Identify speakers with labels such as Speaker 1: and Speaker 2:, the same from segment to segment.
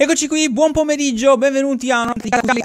Speaker 1: Eccoci qui, buon pomeriggio, benvenuti a un'altra del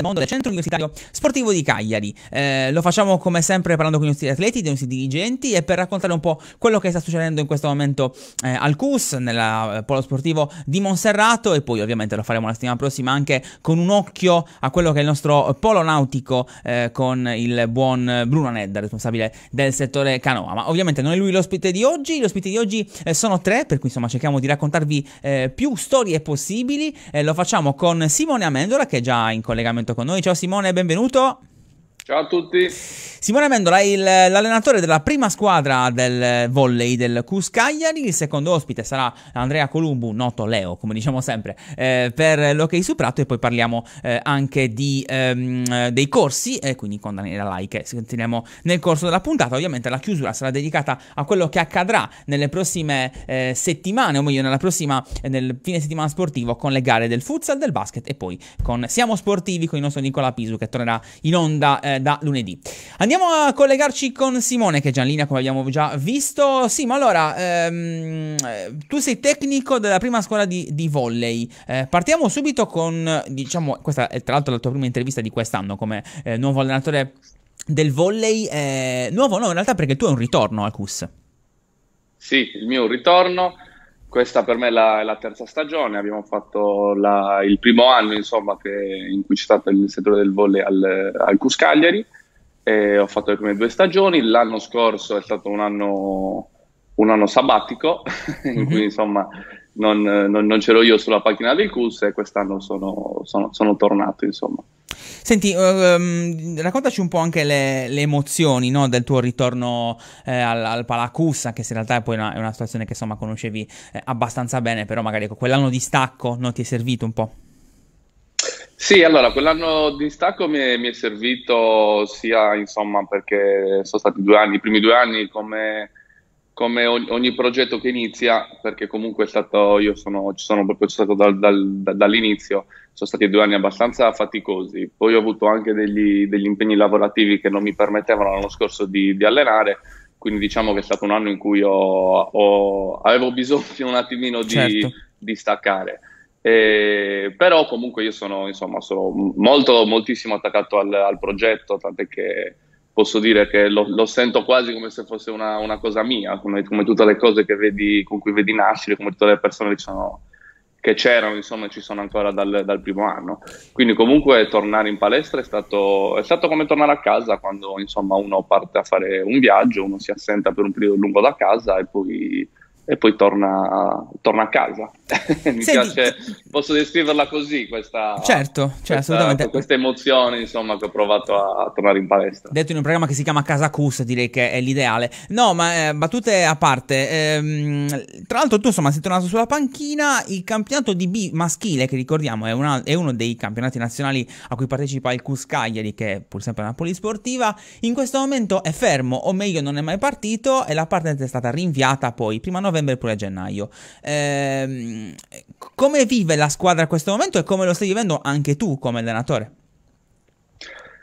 Speaker 1: mondo del Centro Universitario Sportivo di Cagliari. Eh, lo facciamo come sempre parlando con i nostri atleti, dei nostri dirigenti e per raccontare un po' quello che sta succedendo in questo momento eh, al CUS, nel eh, polo sportivo di Monserrato e poi ovviamente lo faremo la settimana prossima anche con un occhio a quello che è il nostro polo nautico eh, con il buon Bruno Nedda, responsabile del settore canoa. Ma ovviamente non è lui l'ospite di oggi, gli ospiti di oggi eh, sono tre, per cui insomma cerchiamo di raccontarvi Eh, più storie possibili. Eh, lo facciamo con Simone Amendola che è già in collegamento con noi. Ciao Simone, benvenuto. Ciao a tutti. Simone Mendola è il, l'allenatore della prima squadra del volley del Cus Cagliari. Il secondo ospite sarà Andrea Columbu, noto Leo, come diciamo sempre, eh, per l'Hockey su Prato. E poi parliamo eh, anche di, ehm, dei corsi, e eh, quindi con Daniela Like. che sentiremo nel corso della puntata. Ovviamente la chiusura sarà dedicata a quello che accadrà nelle prossime eh, settimane, o meglio, nella prossima, nel fine settimana sportivo, con le gare del futsal, del basket e poi con Siamo Sportivi con il nostro Nicola Pisu che tornerà in onda eh, da lunedì. Andiamo a collegarci con Simone che è già in linea come abbiamo già visto. Sì, ma allora, ehm, eh, tu sei tecnico della prima scuola di, di volley. Eh, partiamo subito con, diciamo, questa è tra l'altro la tua prima intervista di quest'anno come eh, nuovo allenatore del volley. Eh, nuovo no, in realtà perché tu hai un ritorno al CUS.
Speaker 2: Sì, il mio ritorno questa per me è la, è la terza stagione, abbiamo fatto la, il primo anno insomma, che, in cui c'è stato il settore del volley al, al Cuscagliari, e ho fatto le prime due stagioni, l'anno scorso è stato un anno, un anno sabbatico in cui mhm. insomma non, non, non c'ero io sulla pagina del Cus e quest'anno sono, sono, sono tornato, insomma.
Speaker 1: Senti, um, raccontaci un po' anche le, le emozioni no, del tuo ritorno eh, al, al Palacussa, che in realtà è poi una, è una situazione che insomma conoscevi eh, abbastanza bene, però magari ecco, quell'anno di stacco no, ti è servito un po'?
Speaker 2: Sì, allora, quell'anno di stacco mi è, mi è servito sia insomma perché sono stati due anni, i primi due anni come come ogni, progetto che inizia, perché comunque è stato, io sono, ci sono proprio stato dal, dal, dall'inizio, sono stati due anni abbastanza faticosi, poi ho avuto anche degli, degli impegni lavorativi che non mi permettevano l'anno scorso di, di, allenare, quindi diciamo che è stato un anno in cui ho, ho, avevo bisogno un attimino di, certo. di staccare. Eh, però comunque io sono, insomma, sono molto, moltissimo attaccato al, al progetto, tant'è che posso dire che lo, lo, sento quasi come se fosse una, una cosa mia, come, come, tutte le cose che vedi, con cui vedi nascere, come tutte le persone che, sono, che c'erano, insomma, ci sono ancora dal, dal, primo anno. Quindi comunque tornare in palestra è stato, è stato come tornare a casa quando, insomma, uno parte a fare un viaggio, uno si assenta per un periodo lungo da casa e poi e poi torna, torna a
Speaker 1: casa.
Speaker 2: Mi Senti, piace, posso descriverla così, questa, certo,
Speaker 1: cioè, questa,
Speaker 2: questa emozione insomma, che ho provato a, a, tornare in palestra.
Speaker 1: Detto in un programma che si chiama Casa Cus, direi che è l'ideale. No, ma eh, battute a parte, ehm, tra l'altro tu insomma sei tornato sulla panchina, il campionato di B maschile, che ricordiamo è, una, è uno dei campionati nazionali a cui partecipa il Cus Cagliari, che è pur sempre una polisportiva, in questo momento è fermo, o meglio non è mai partito, e la partenza è stata rinviata poi, prima novembre novembre pure a gennaio. Ehm, come vive la squadra a questo momento e come lo stai vivendo anche tu come allenatore?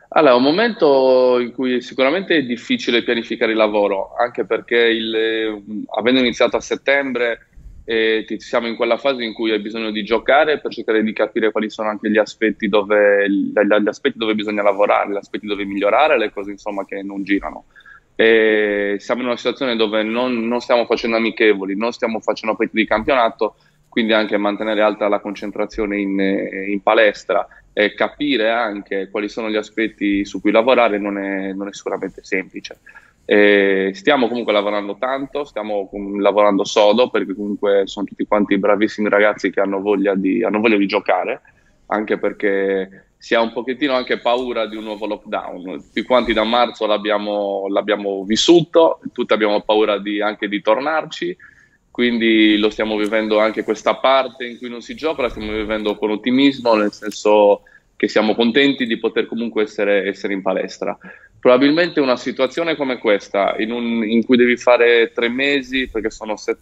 Speaker 2: Allora, è un momento in cui sicuramente è difficile pianificare il lavoro, anche perché il, eh, avendo iniziato a settembre eh, siamo in quella fase in cui hai bisogno di giocare per cercare di capire quali sono anche gli aspetti dove, gli, gli aspetti dove bisogna lavorare, gli aspetti dove migliorare, le cose insomma che non girano. E siamo in una situazione dove non, non stiamo facendo amichevoli, non stiamo facendo peti di campionato, quindi anche mantenere alta la concentrazione in, in palestra e capire anche quali sono gli aspetti su cui lavorare non è, non è sicuramente semplice. E stiamo comunque lavorando tanto, stiamo lavorando sodo perché comunque sono tutti quanti bravissimi ragazzi che hanno voglia di, hanno voglia di giocare, anche perché si ha un pochettino anche paura di un nuovo lockdown. Tutti quanti da marzo l'abbiamo, l'abbiamo vissuto, tutti abbiamo paura di, anche di tornarci, quindi lo stiamo vivendo anche questa parte in cui non si gioca, la stiamo vivendo con ottimismo, nel senso che siamo contenti di poter comunque essere, essere in palestra. Probabilmente una situazione come questa, in, un, in cui devi fare tre mesi, perché sono set,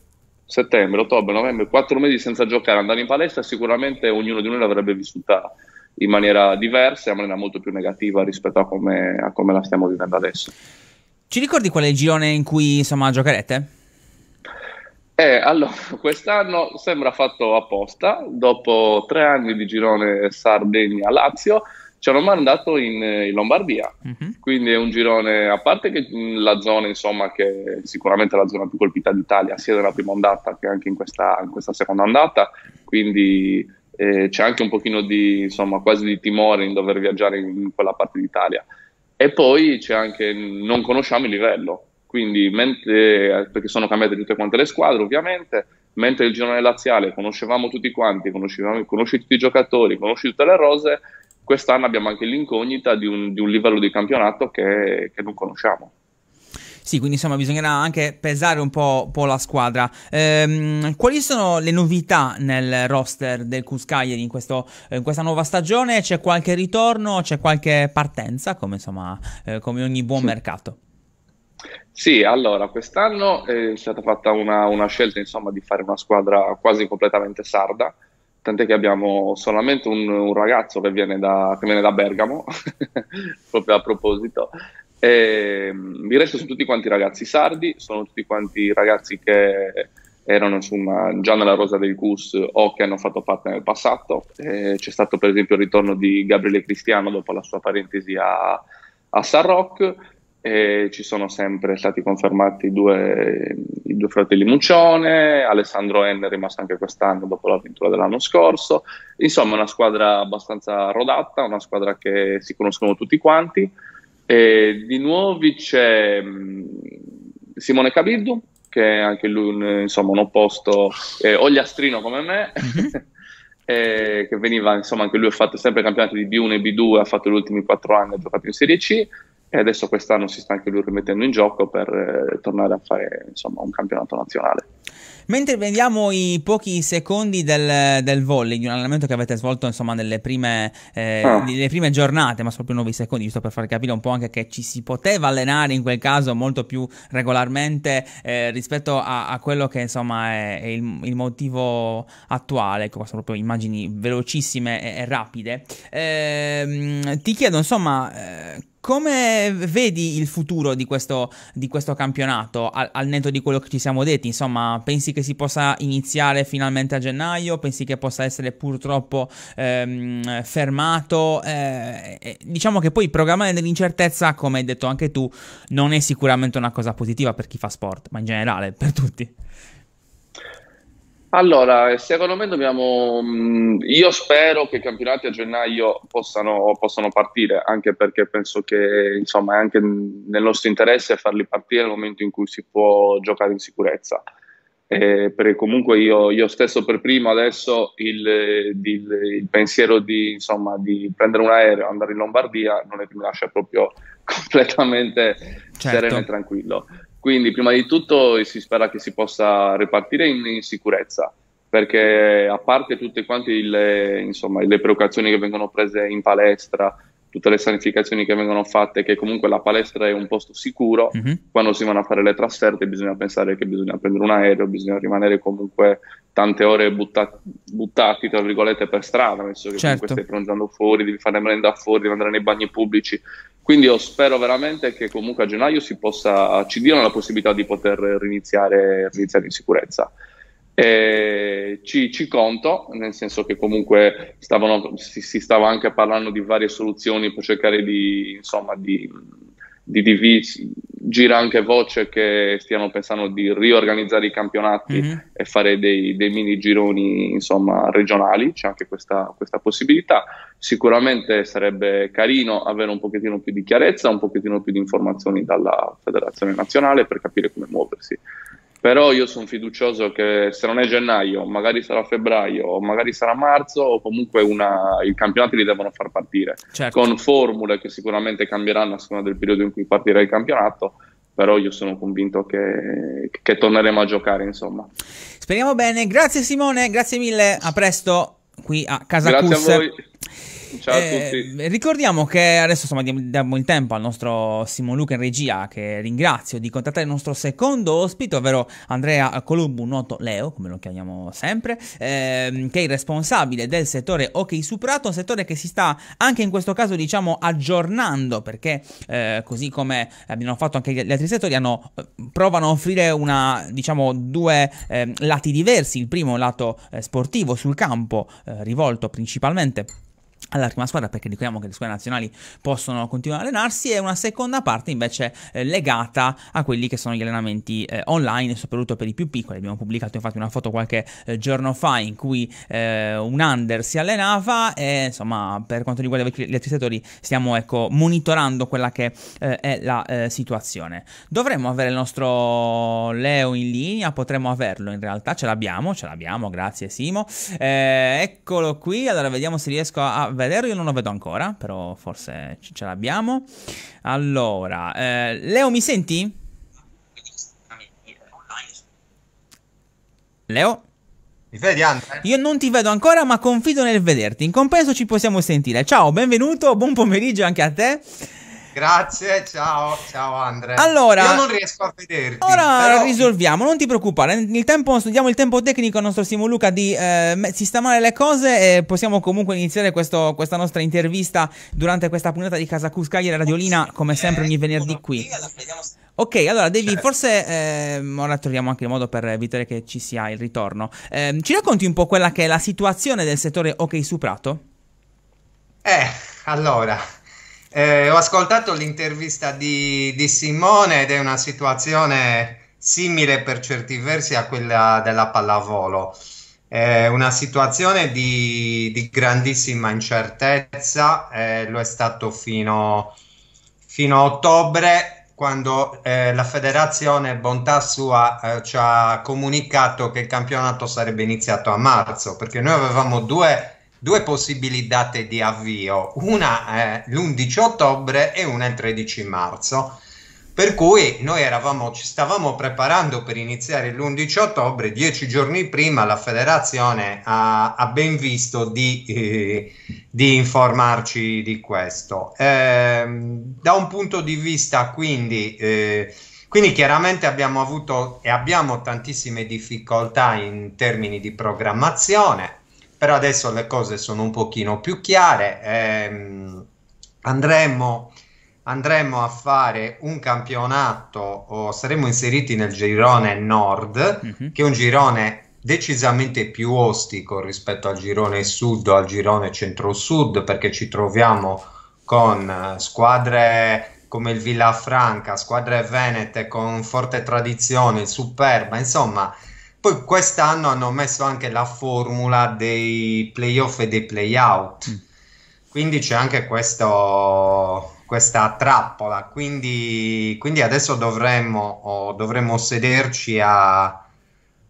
Speaker 2: settembre, ottobre, novembre, quattro mesi senza giocare, andare in palestra, sicuramente ognuno di noi l'avrebbe vissuta in maniera diversa e in maniera molto più negativa rispetto a come, a come la stiamo vivendo adesso.
Speaker 1: Ci ricordi qual è il girone in cui insomma giocherete? Eh, allora, quest'anno
Speaker 2: sembra fatto apposta, dopo tre anni di girone Sardegna-Lazio ci hanno mandato in, eh, in Lombardia, mm-hmm. quindi è un girone, a parte che mm, la zona insomma che è sicuramente la zona più colpita d'Italia, sia nella prima ondata che anche in questa, in questa seconda ondata, quindi eh, c'è anche un pochino di, insomma, quasi di timore in dover viaggiare in quella parte d'Italia. E poi c'è anche, non conosciamo il livello, quindi mentre, eh, perché sono cambiate tutte quante le squadre ovviamente, mentre il girone laziale conoscevamo tutti quanti, conoscevamo, conosci tutti i giocatori, conosci tutte le rose, quest'anno abbiamo anche l'incognita di un, di un livello di campionato che, che non conosciamo.
Speaker 1: Sì, quindi insomma bisognerà anche pesare un po', un po la squadra. Ehm, quali sono le novità nel roster del Kuskajer in, in, questa nuova stagione? C'è qualche ritorno? C'è qualche partenza? Come, insomma, eh, come ogni buon sì. mercato.
Speaker 2: Sì, allora, quest'anno eh, è stata fatta una, una scelta insomma, di fare una squadra quasi completamente sarda tant'è che abbiamo solamente un, un ragazzo che viene da, che viene da Bergamo, proprio a proposito, e, ehm, il resto sono tutti quanti ragazzi sardi, sono tutti quanti ragazzi che erano insomma, già nella rosa del CUS o che hanno fatto parte nel passato. Eh, c'è stato per esempio il ritorno di Gabriele Cristiano dopo la sua parentesi a, a San Rock. Eh, ci sono sempre stati confermati i due, i due fratelli Muccione, Alessandro N è rimasto anche quest'anno dopo l'avventura dell'anno scorso. Insomma, una squadra abbastanza rodata, una squadra che si conoscono tutti quanti. E di nuovi c'è mm, Simone Cabiddu, che è anche lui un, insomma, un opposto eh, ogliastrino come me. Eh, che veniva, insomma, anche lui ha fatto sempre il campionato di B1 e B2, ha fatto gli ultimi quattro anni, ha giocato in Serie C e adesso quest'anno si sta anche lui rimettendo in gioco per eh, tornare a fare insomma, un campionato nazionale.
Speaker 1: Mentre vediamo i pochi secondi del, del volley, di un allenamento che avete svolto insomma nelle prime, eh, ah. nelle prime giornate, ma proprio nuovi secondi, giusto per far capire un po' anche che ci si poteva allenare in quel caso molto più regolarmente eh, rispetto a, a, quello che insomma è, è il, il, motivo attuale, ecco, sono proprio immagini velocissime e, e rapide. Eh, ti chiedo insomma eh, come vedi il futuro di questo, di questo campionato, al, al, netto di quello che ci siamo detti? Insomma, pensi che si possa iniziare finalmente a gennaio? Pensi che possa essere purtroppo ehm, fermato? Eh, eh diciamo che poi programmare nell'incertezza, come hai detto anche tu, non è sicuramente una cosa positiva per chi fa sport, ma in generale per tutti.
Speaker 2: Allora, secondo me dobbiamo. Mm, io spero che i campionati a gennaio possano, possano partire, anche perché penso che insomma, è anche nel nostro interesse farli partire nel momento in cui si può giocare in sicurezza. E eh, perché comunque io, io, stesso per primo adesso il, il, il pensiero di, insomma, di, prendere un aereo, e andare in Lombardia, non è che mi lascia proprio completamente certo. sereno e tranquillo. Quindi prima di tutto si spera che si possa ripartire in, in sicurezza, perché a parte tutte quante le, insomma, le preoccupazioni che vengono prese in palestra, tutte le sanificazioni che vengono fatte, che comunque la palestra è un posto sicuro, mm-hmm. quando si vanno a fare le trasferte bisogna pensare che bisogna prendere un aereo, bisogna rimanere comunque tante ore buttate, sbuttati, tra virgolette, per strada, nel che certo. stai pronunciando fuori, devi fare merenda fuori, devi andare nei bagni pubblici. Quindi io spero veramente che comunque a gennaio si possa, ci diano la possibilità di poter riniziare, riniziare in sicurezza. Ci, ci, conto, nel senso che comunque stavano, si, si, stava anche parlando di varie soluzioni per cercare di, insomma, di di TV gira anche voce che stiano pensando di riorganizzare i campionati mm-hmm. e fare dei, dei, mini gironi insomma, regionali, c'è anche questa, questa, possibilità. Sicuramente sarebbe carino avere un pochettino più di chiarezza, un pochettino più di informazioni dalla federazione nazionale per capire come muoversi però io sono fiducioso che se non è gennaio, magari sarà febbraio o magari sarà marzo o comunque una, i campionati li devono far partire certo. con formule che sicuramente cambieranno a seconda del periodo in cui partirà il campionato però io sono convinto che, che torneremo a giocare insomma
Speaker 1: speriamo bene grazie Simone grazie mille a presto qui a Casa grazie Cus. a voi
Speaker 2: Ciao eh, a
Speaker 1: tutti. Ricordiamo che adesso insomma diamo il tempo al nostro Simo Luca in regia, che ringrazio, di contattare il nostro secondo ospite, ovvero Andrea Columbu, noto Leo, come lo chiamiamo sempre, ehm, che è il responsabile del settore hockey su un settore che si sta anche in questo caso diciamo aggiornando, perché eh, così come abbiamo fatto anche gli altri settori, hanno, eh, provano a offrire una, diciamo, due eh, lati diversi, il primo lato eh, sportivo sul campo, eh, rivolto principalmente alla prima squadra perché ricordiamo che le squadre nazionali possono continuare a allenarsi e una seconda parte invece eh, legata a quelli che sono gli allenamenti eh, online soprattutto per i più piccoli abbiamo pubblicato infatti una foto qualche eh, giorno fa in cui eh, un under si allenava e insomma per quanto riguarda gli attrezzatori stiamo ecco monitorando quella che eh, è la eh, situazione dovremmo avere il nostro Leo in linea potremmo averlo in realtà ce l'abbiamo ce l'abbiamo grazie Simo eccolo qui allora vediamo se riesco a vederlo, io non lo vedo ancora, però forse ce l'abbiamo. Allora, eh, Leo mi senti? Leo?
Speaker 3: Mi vedi Andre?
Speaker 1: Io non ti vedo ancora, ma confido nel vederti. In compenso ci possiamo sentire. Ciao, benvenuto, buon pomeriggio anche a te.
Speaker 3: Grazie, ciao, ciao Andrea. Allora, io non riesco a vederti. Ora però...
Speaker 1: risolviamo, non ti preoccupare. Il tempo, diamo il tempo tecnico al nostro Simo Luca di eh, sistemare le cose e possiamo comunque iniziare questo, questa nostra intervista durante questa puntata di Casa Cuscaglia e Radiolina, come eh, sempre ogni ecco, venerdì qui. Ok, allora devi certo. forse, eh, ora troviamo anche il modo per evitare che ci sia il ritorno. Eh, ci racconti un po' quella che è la situazione del settore OK su prato?
Speaker 3: Eh, allora, eh, ho ascoltato l'intervista di, di, Simone ed è una situazione simile per certi versi a quella della pallavolo. È una situazione di, di grandissima incertezza, eh, lo è stato fino, fino a ottobre quando eh, la federazione bontà sua eh, ci ha comunicato che il campionato sarebbe iniziato a marzo perché noi avevamo due due date di avvio, una eh, l'11 ottobre e una il 13 marzo. Per cui noi eravamo, ci stavamo preparando per iniziare l'11 ottobre, dieci giorni prima la federazione ha, ha ben visto di, eh, di, informarci di questo. Eh, da un punto di vista quindi, eh, quindi chiaramente abbiamo avuto e abbiamo tantissime difficoltà in termini di programmazione, però adesso le cose sono un pochino più chiare. Ehm, andremo, andremo, a fare un campionato, o saremo inseriti nel girone nord, mm-hmm. che è un girone decisamente più ostico rispetto al girone sud o al girone centro-sud, perché ci troviamo con eh, squadre come il Villafranca, squadre venete con forte tradizione, il Superba, insomma poi quest'anno hanno messo anche la formula dei playoff e dei playout. Mm. Quindi c'è anche questo, questa trappola. Quindi, quindi adesso dovremmo, oh, dovremmo sederci a,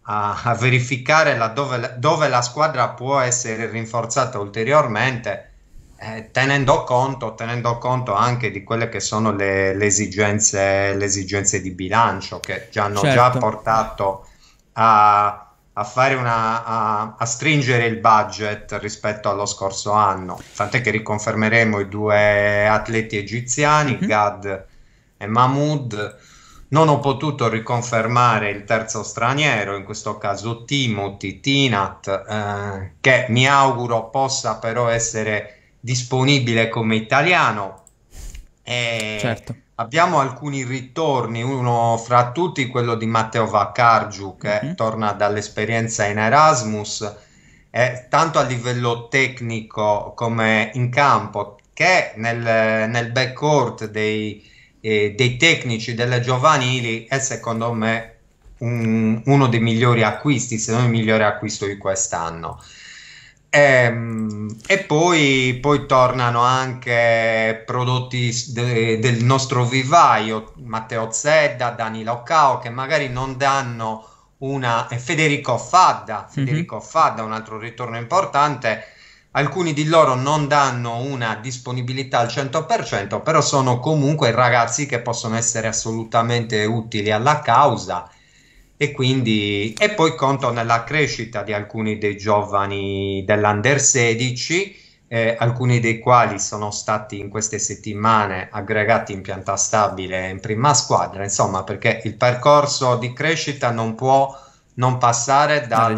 Speaker 3: a, verificare laddove, dove la squadra può essere rinforzata ulteriormente, eh, tenendo, conto, tenendo, conto, anche di quelle che sono le, le, esigenze, le esigenze, di bilancio che ci hanno certo. già portato a, a, una, a, a, stringere il budget rispetto allo scorso anno. Tant'è che riconfermeremo i due atleti egiziani, mm-hmm. Gad e Mahmoud. Non ho potuto riconfermare il terzo straniero, in questo caso Timothy Tinat, eh, che mi auguro possa però essere disponibile come italiano. E certo. Abbiamo alcuni ritorni, uno fra tutti quello di Matteo Vaccargiu che eh, mm-hmm. torna dall'esperienza in Erasmus, eh, tanto a livello tecnico come in campo, che nel, nel backcourt dei, eh, dei, tecnici delle giovanili è secondo me un, uno dei migliori acquisti, se non il migliore acquisto di quest'anno. E, ehm, e poi, poi, tornano anche prodotti de, del nostro vivaio, Matteo Zedda, Dani Loccao, che magari non danno una... Federico Fadda, mhm. Federico mm-hmm. Fadda, un altro ritorno importante, alcuni di loro non danno una disponibilità al 100%, però sono comunque ragazzi che possono essere assolutamente utili alla causa e quindi e poi conto nella crescita di alcuni dei giovani dell'Under 16 eh, alcuni dei quali sono stati in queste settimane aggregati in pianta stabile in prima squadra insomma perché il percorso di crescita non può non passare dal,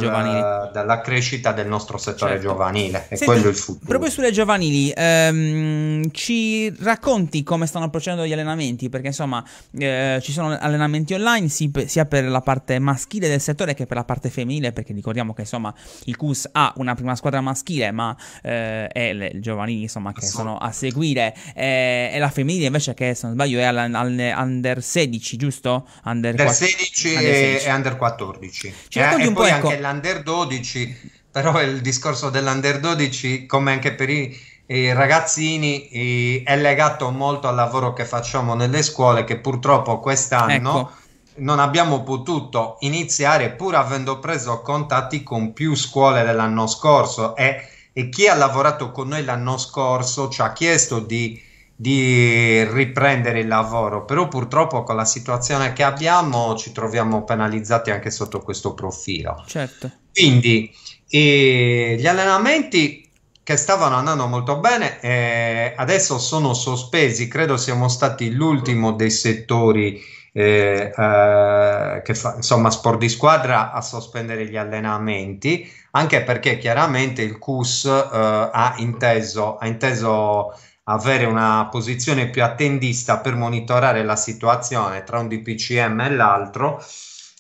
Speaker 3: dalla crescita del nostro settore certo. giovanile. E quello è il futuro. Proprio sulle giovanili, ehm,
Speaker 1: ci racconti come stanno procedendo gli allenamenti? Perché insomma eh, ci sono allenamenti online si, sia per la parte maschile del settore che per la parte femminile, perché ricordiamo che insomma il CUS ha una prima squadra maschile, ma eh, è le giovanili insomma che sono a seguire, eh, e la femminile invece che se non sbaglio è all'under all, 16, giusto? Under, under 16 under 16 e under
Speaker 3: 14. 12. Ci cioè, eh, e poi ecco. anche l'Under 12, però il discorso dell'Under 12, come anche per i, i ragazzini, i, è legato molto al lavoro che facciamo nelle scuole che purtroppo quest'anno... Ecco non abbiamo potuto iniziare pur avendo preso contatti con più scuole dell'anno scorso e, e chi ha lavorato con noi l'anno scorso ci ha chiesto di di riprendere il lavoro, però purtroppo con la situazione che abbiamo ci troviamo penalizzati anche sotto questo profilo. Certo. Quindi eh, gli allenamenti che stavano andando molto bene eh, adesso sono sospesi, credo siamo stati l'ultimo dei settori eh, eh, che fa, insomma sport di squadra a sospendere gli allenamenti, anche perché chiaramente il CUS eh, ha inteso, ha inteso avere una posizione più attendista per monitorare la situazione tra un DPCM e l'altro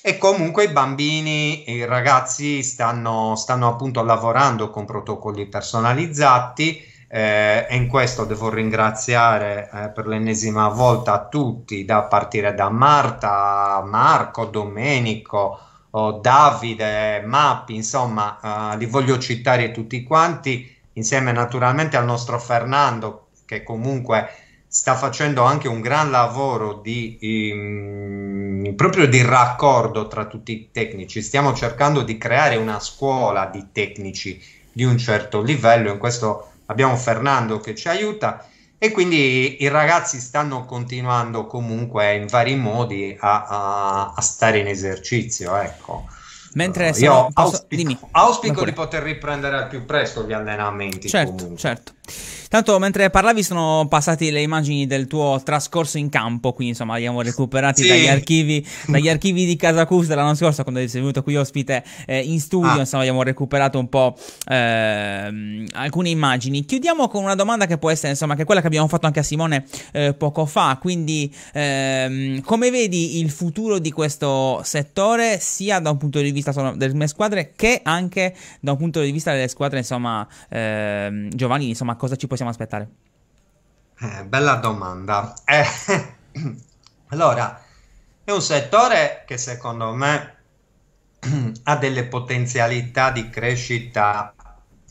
Speaker 3: e comunque i bambini e i ragazzi stanno, stanno appunto lavorando con protocolli personalizzati eh, e in questo devo ringraziare eh, per l'ennesima volta tutti, da partire da Marta, Marco, Domenico, oh, Davide, Mappi, insomma, eh, li voglio citare tutti quanti, insieme naturalmente al nostro Fernando che comunque sta facendo anche un gran lavoro di, um, proprio di raccordo tra tutti i tecnici. Stiamo cercando di creare una scuola di tecnici di un certo livello. In questo abbiamo Fernando che ci aiuta e quindi i ragazzi stanno continuando comunque in vari modi a, a, a stare in esercizio. Ecco.
Speaker 1: Mentre uh, io posso, auspico,
Speaker 3: dimmi, auspico di poter riprendere al più presto gli allenamenti. Certo,
Speaker 1: comunque. certo. Tanto mentre parlavi sono passate le immagini del tuo trascorso in campo, qui insomma li abbiamo recuperati sì. dagli, archivi, dagli, archivi, di Casa Cus dell'anno scorso quando sei venuto qui ospite eh, in studio, ah. insomma abbiamo recuperato un po' eh, alcune immagini. Chiudiamo con una domanda che può essere insomma che è quella che abbiamo fatto anche a Simone eh, poco fa, quindi ehm, come vedi il futuro di questo settore sia da un punto di vista delle mie squadre che anche da un punto di vista delle squadre insomma ehm, giovanili, insomma cosa ci possiamo aspettare?
Speaker 3: Eh, bella domanda. Eh, allora, è un settore che secondo me ha delle potenzialità di crescita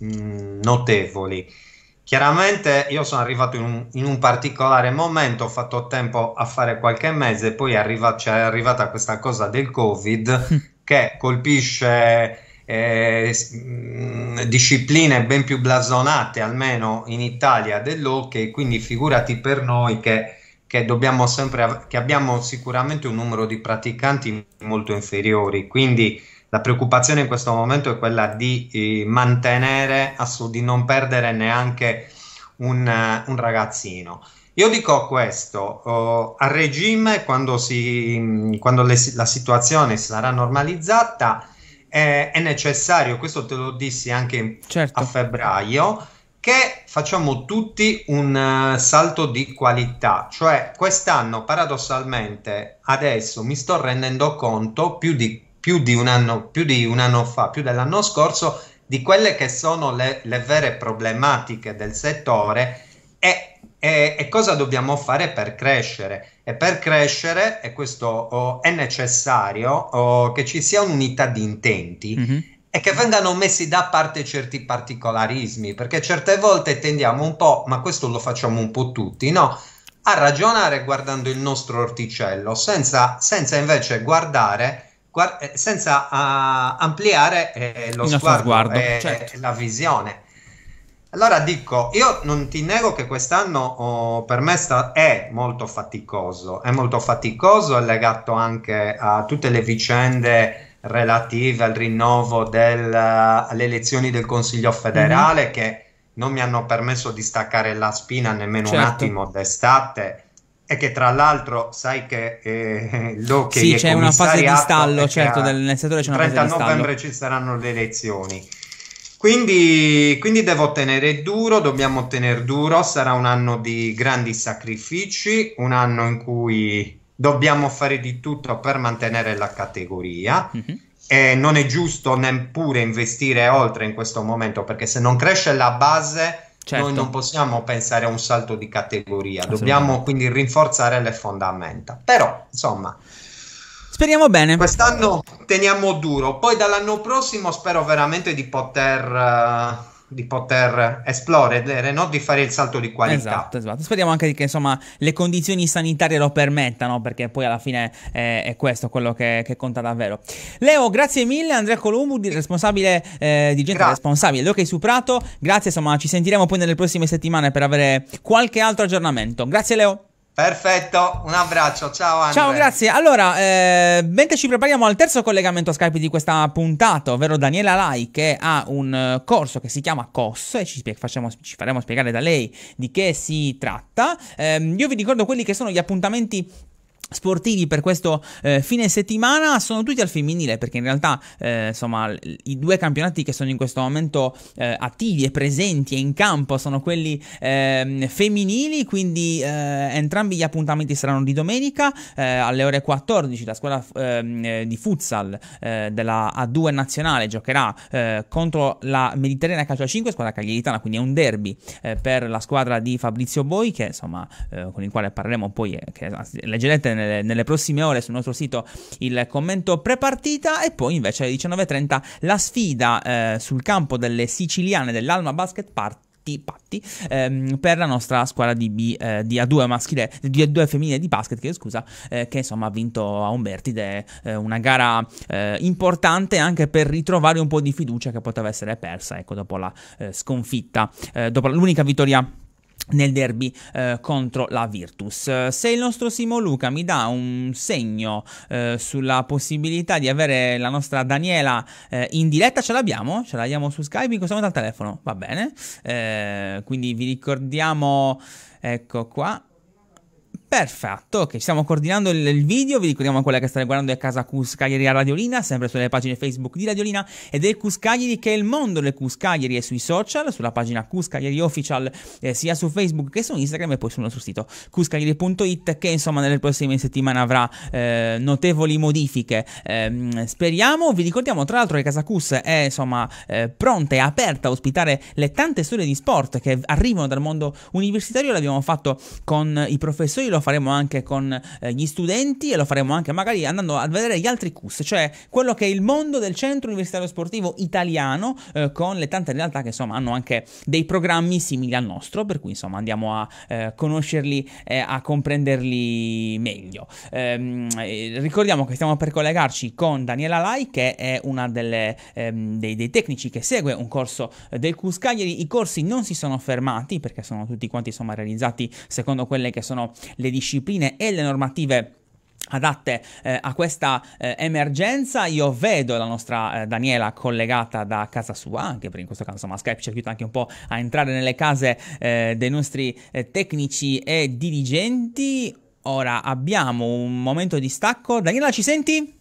Speaker 3: mh, mm, notevoli. Chiaramente io sono arrivato in un, in un, particolare momento, ho fatto tempo a fare qualche mese, poi arriva, è arrivata questa cosa del Covid che colpisce eh, mm, discipline ben più blasonate, almeno in Italia, dell'hockey, quindi figurati per noi che, che, dobbiamo sempre, che abbiamo sicuramente un numero di praticanti molto inferiori, quindi la preoccupazione in questo momento è quella di eh, mantenere, assu- di non perdere neanche un, uh, un ragazzino. Io dico questo, uh, a regime, quando, si, mm, quando le, la situazione sarà normalizzata, eh, è necessario, questo te lo dissi anche certo. a febbraio, che facciamo tutti un uh, salto di qualità, cioè quest'anno paradossalmente adesso mi sto rendendo conto più di, più di, un, anno, più di un anno fa, più dell'anno scorso, di quelle che sono le, le vere problematiche del settore e, e, e, cosa dobbiamo fare per crescere? E per crescere, e questo oh, è necessario, oh, che ci sia un'unità di intenti. Mm-hmm e che vengano messi da parte certi particolarismi, perché certe volte tendiamo un po', ma questo lo facciamo un po' tutti, no? A ragionare guardando il nostro orticello, senza, senza invece guardare, guard- senza uh, ampliare eh, lo sguardo, sguardo eh, certo. la visione. Allora dico, io non ti nego che quest'anno oh, per me sta- è molto faticoso, è molto faticoso, è legato anche a tutte le vicende relative al rinnovo del, alle elezioni del Consiglio federale mm-hmm. che non mi hanno permesso di staccare la spina nemmeno certo. un attimo d'estate e che tra l'altro sai che eh, lo che sì, c'è una fase di stallo, certo, nel settore c'è una fase di stallo. Il 30 novembre ci saranno le elezioni. Quindi, quindi, devo tenere duro, dobbiamo tenere duro, sarà un anno di grandi sacrifici, un anno in cui dobbiamo fare di tutto per mantenere la categoria. Mm-hmm. E non è giusto neppure investire oltre in questo momento perché se non cresce la base certo. noi non possiamo pensare a un salto di categoria, dobbiamo quindi rinforzare le fondamenta. Però, insomma, Speriamo bene. Quest'anno teniamo duro, poi dall'anno prossimo spero veramente di poter... Uh di poter esplorare, no? di fare il salto di qualità. Esatto, esatto.
Speaker 1: Speriamo anche che insomma, le condizioni sanitarie lo permettano, perché poi alla fine eh, è questo quello che, che, conta davvero. Leo, grazie mille. Andrea Colombo, responsabile eh, di gente Gra- responsabile, Leo che hai suprato. Grazie, insomma, ci sentiremo poi nelle prossime settimane per avere qualche altro aggiornamento. Grazie Leo.
Speaker 3: Perfetto, un abbraccio, ciao Andre. Ciao, grazie.
Speaker 1: Allora, eh, mentre ci prepariamo al terzo collegamento Skype di questa puntata, ovvero Daniela Lai che ha un eh, corso che si chiama COS e ci, facciamo, ci faremo spiegare da lei di che si tratta, eh, io vi ricordo quelli che sono gli appuntamenti sportivi per questo eh, fine settimana sono tutti al femminile perché in realtà eh, insomma i due campionati che sono in questo momento eh, attivi e presenti e in campo sono quelli ehm, femminili quindi eh, entrambi gli appuntamenti saranno di domenica eh, alle ore 14 la squadra ehm, eh, di futsal della A2 nazionale giocherà contro la Mediterranea Calcio 5 squadra cagliaritana quindi è un derby per la squadra di Fabrizio Boi che insomma con il quale parleremo poi che leggerete nelle, nelle, prossime ore sul nostro sito il commento prepartita e poi invece alle 19.30 la sfida eh, sul campo delle siciliane dell'Alma Basket Party patti ehm, per la nostra squadra di, B, eh, di A2 maschile di A2 femminile di basket che scusa eh, che insomma ha vinto a Umbertide eh, una gara eh, importante anche per ritrovare un po' di fiducia che poteva essere persa ecco dopo la eh, sconfitta eh, dopo l'unica vittoria nel derby eh, contro la Virtus. Se il nostro Simo Luca mi dà un segno eh, sulla possibilità di avere la nostra Daniela eh, in diretta, ce l'abbiamo? Ce l'abbiamo su Skype in questo momento al telefono, va bene. Eh, quindi vi ricordiamo, ecco qua, Perfetto, ok, stiamo coordinando il, il, video, vi ricordiamo quella che state guardando è Casa Cuscaglieri a Radiolina, sempre sulle pagine Facebook di Radiolina e del Cuscaglieri che è il mondo delle Cuscaglieri e sui social, sulla pagina Cuscaglieri Official eh, sia su Facebook che su Instagram e poi sul nostro sito cuscaglieri.it che insomma nelle prossime settimane avrà eh, notevoli modifiche, eh, speriamo, vi ricordiamo tra l'altro che Casa Cus è insomma eh, pronta e aperta a ospitare le tante storie di sport che arrivano dal mondo universitario, l'abbiamo fatto con i professori lo faremo anche con eh, gli studenti e lo faremo anche magari andando a vedere gli altri CUS, cioè quello che è il mondo del centro universitario sportivo italiano eh, con le tante realtà che insomma hanno anche dei programmi simili al nostro, per cui insomma andiamo a eh, conoscerli e a comprenderli meglio. Ehm, ricordiamo che stiamo per collegarci con Daniela Lai che è una delle, ehm, dei, dei, tecnici che segue un corso del CUS Cagliari, i corsi non si sono fermati perché sono tutti quanti insomma realizzati secondo quelle che sono le le discipline e le normative adatte eh, a questa eh, emergenza io vedo la nostra eh, Daniela collegata da casa sua anche perché in questo caso insomma Skype ci aiuta anche un po' a entrare nelle case eh, dei nostri eh, tecnici e dirigenti ora abbiamo un momento di stacco Daniela ci senti?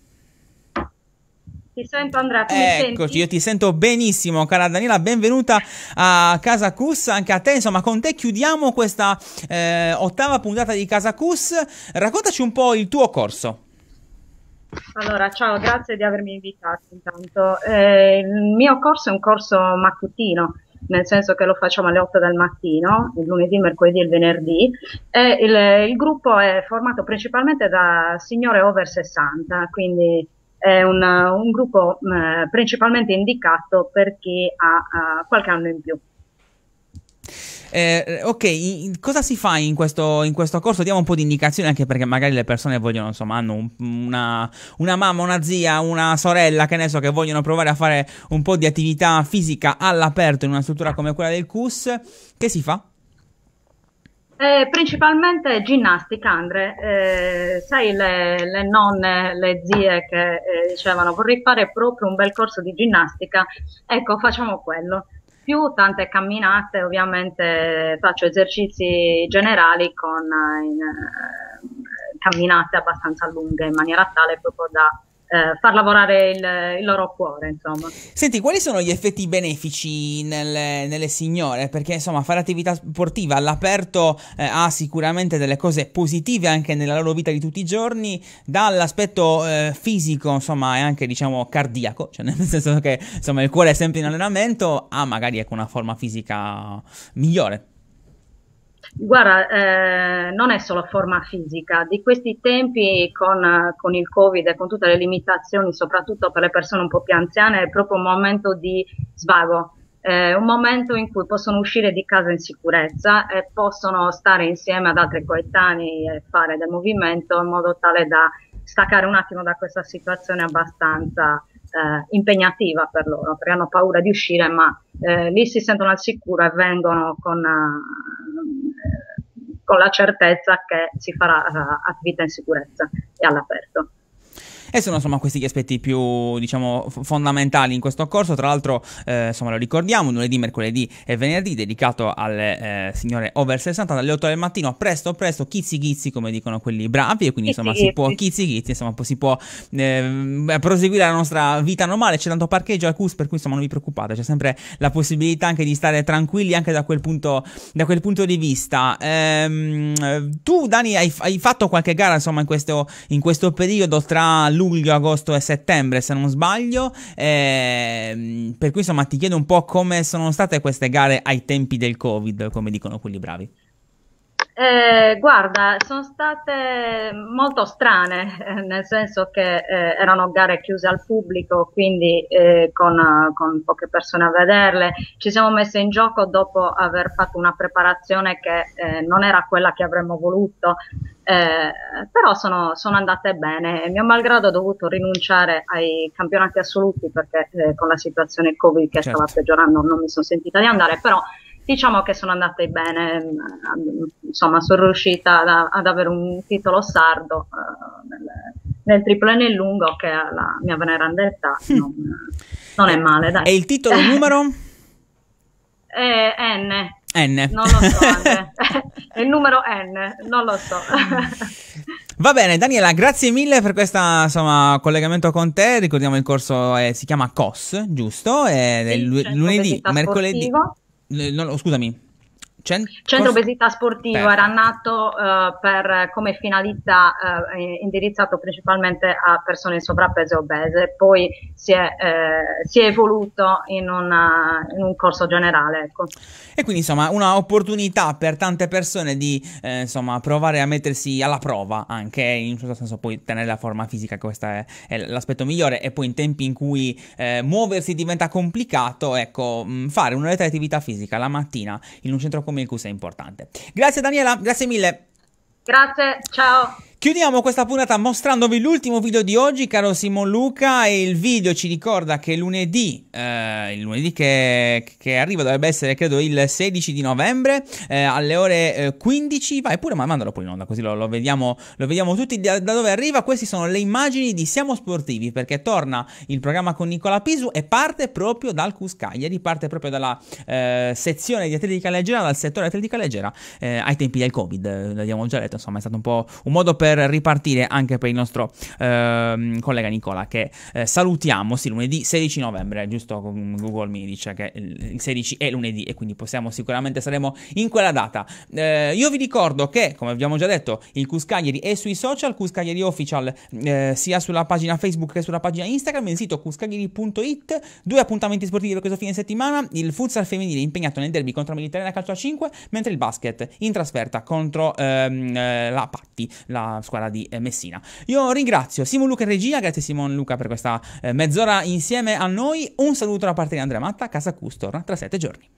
Speaker 4: Ti sento Andrea, Eccoci,
Speaker 1: io ti sento benissimo, cara Daniela, benvenuta a Casa Cus, anche a te, insomma, con te chiudiamo questa eh, ottava puntata di Casa Cus. Raccontaci un po' il tuo corso.
Speaker 4: Allora, ciao, grazie di avermi invitato intanto. Eh, il mio corso è un corso mattutino, nel senso che lo facciamo alle 8 del mattino, il lunedì, mercoledì e il venerdì, e il, il, gruppo è formato principalmente da signore over 60, quindi è un, un gruppo eh, principalmente indicato per chi ha uh, qualche anno in più.
Speaker 1: Eh, ok, cosa si fa in questo, in questo, corso? Diamo un po' di indicazioni anche perché magari le persone vogliono, insomma, hanno un, una, una, mamma, una zia, una sorella, che ne so, che vogliono provare a fare un po' di attività fisica all'aperto in una struttura come quella del CUS. Che si fa?
Speaker 4: Eh, principalmente ginnastica, Andre. Eh, sai, le, le, nonne, le zie che eh, dicevano vorrei fare proprio un bel corso di ginnastica, ecco, facciamo quello. Più tante camminate, ovviamente faccio esercizi generali con eh, in, eh, camminate abbastanza lunghe in maniera tale proprio da eh, far lavorare il, il, loro cuore, insomma.
Speaker 1: Senti, quali sono gli effetti benefici nelle, nelle signore? Perché insomma, fare attività sportiva all'aperto eh, ha sicuramente delle cose positive anche nella loro vita di tutti i giorni, dall'aspetto eh, fisico, insomma, e anche diciamo cardiaco, cioè nel senso che insomma, il cuore è sempre in allenamento, ha magari ecco, una forma fisica migliore.
Speaker 4: Guarda, eh, non è solo forma fisica, di questi tempi con, con, il Covid e con tutte le limitazioni, soprattutto per le persone un po' più anziane, è proprio un momento di svago, eh, un momento in cui possono uscire di casa in sicurezza e possono stare insieme ad altri coetanei e fare del movimento in modo tale da staccare un attimo da questa situazione abbastanza eh, impegnativa per loro, perché hanno paura di uscire, ma eh, lì si sentono al sicuro e vengono con con la certezza che si farà eh, attività in sicurezza e all'aperto.
Speaker 1: E sono insomma questi gli aspetti più diciamo fondamentali in questo corso. Tra l'altro, eh, insomma, lo ricordiamo: lunedì, mercoledì e venerdì dedicato alle eh, signore over 60 dalle 8 del mattino. Presto, presto, chizzi chizzi, come dicono quelli bravi. E quindi insomma si può chizzi chizzi, insomma, si può eh, proseguire la nostra vita normale. C'è tanto parcheggio al CUS, per cui insomma non vi preoccupate, c'è sempre la possibilità anche di stare tranquilli anche da quel punto, da quel punto di vista. Ehm, tu, Dani, hai, hai, fatto qualche gara insomma in questo, in questo periodo tra luglio luglio, agosto e settembre se non sbaglio, eh, per cui insomma ti chiedo un po' come sono state queste gare ai tempi del Covid, come dicono quelli bravi.
Speaker 4: Eh, guarda, sono state molto strane, nel senso che eh, erano gare chiuse al pubblico, quindi eh, con, con, poche persone a vederle. Ci siamo messe in gioco dopo aver fatto una preparazione che eh, non era quella che avremmo voluto, eh, però sono, sono, andate bene. Mio malgrado ho dovuto rinunciare ai campionati assoluti perché con la situazione Covid che certo. stava peggiorando non mi sono sentita di andare, però diciamo che sono andate bene, insomma sono riuscita ad, ad avere un titolo sardo uh, nel, nel triplo e nel lungo che alla mia veneranda età eh, non, non, è male. Dai. E il titolo numero? eh, N.
Speaker 1: N. Non lo so,
Speaker 4: il numero N, non lo so.
Speaker 1: Va bene, Daniela, grazie mille per questo collegamento con te. Ricordiamo il corso, eh, si chiama COS, giusto? È sì, lunedì, mercoledì. Sportivo No, no, scusami. Cent- Centro
Speaker 4: Obesità Sportiva Perfetto. era nato uh, eh, per, eh, come finalità uh, eh, indirizzato principalmente a persone in sovrappeso e obese, poi si è, eh, si è evoluto in, una, in, un corso generale. Ecco.
Speaker 1: E quindi insomma un'opportunità per tante persone di eh, insomma, provare a mettersi alla prova anche, in un certo senso poi tenere la forma fisica, questo è, è l'aspetto migliore, e poi in tempi in cui eh, muoversi diventa complicato, ecco, mh, mm, fare un'oretta di attività fisica la mattina in un centro commerciale come cosa importante. Grazie Daniela, grazie mille.
Speaker 4: Grazie, ciao.
Speaker 1: Chiudiamo questa puntata mostrandovi l'ultimo video di oggi, caro Simon Luca, e il video ci ricorda che lunedì, eh, il lunedì che, che, arriva dovrebbe essere credo il 16 di novembre, eh, alle ore 15, eh, vai pure ma mandalo poi in onda così lo, lo, vediamo, lo vediamo, tutti da, da, dove arriva, queste sono le immagini di Siamo Sportivi perché torna il programma con Nicola Pisu e parte proprio dal Cuscagliari, parte proprio dalla eh, sezione di atletica leggera, dal settore atletica leggera eh, ai tempi del Covid, l'abbiamo già detto, insomma è stato un po' un modo per per ripartire anche per il nostro eh, collega Nicola che eh, salutiamo, sì, lunedì 16 novembre, giusto? Google mi dice che il 16 è lunedì e quindi possiamo sicuramente saremo in quella data. Eh, io vi ricordo che, come abbiamo già detto, il Cuscaglieri è sui social, Cuscaglieri Official eh, sia sulla pagina Facebook che sulla pagina Instagram, il sito cuscaglieri.it, due appuntamenti sportivi per questo fine settimana, il futsal femminile impegnato nel derby contro Militare Calcio a 5, mentre il basket in trasferta contro ehm, eh, la Patti, la squadra di eh, Messina. Io ringrazio Simon Luca e regia, grazie Simon Luca per questa eh, mezz'ora insieme a noi. Un saluto da parte di Andrea Matta, Casa Custor, tra sette giorni.